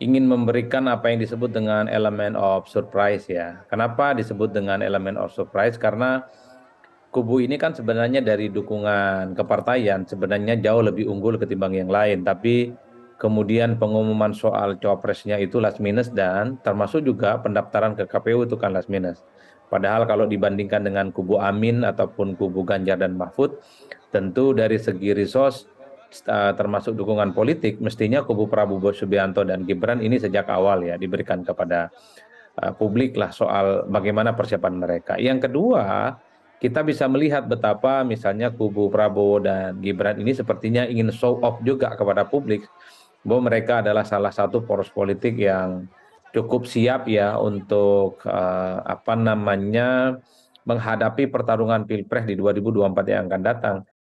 ingin memberikan apa yang disebut dengan elemen of surprise ya. Kenapa disebut dengan elemen of surprise? Karena kubu ini kan sebenarnya dari dukungan kepartaian sebenarnya jauh lebih unggul ketimbang yang lain. Tapi kemudian pengumuman soal cawapresnya itu last minus dan termasuk juga pendaftaran ke KPU itu kan last minus. Padahal kalau dibandingkan dengan kubu Amin ataupun kubu Ganjar dan Mahfud, tentu dari segi resource termasuk dukungan politik mestinya kubu prabowo subianto dan gibran ini sejak awal ya diberikan kepada eh, publik lah soal bagaimana persiapan mereka yang kedua kita bisa melihat betapa misalnya kubu Prabowo dan Gibran ini sepertinya ingin show off juga kepada publik bahwa mereka adalah salah satu poros politik yang cukup siap ya untuk eh, apa namanya menghadapi pertarungan pilpres di 2024 yang akan datang.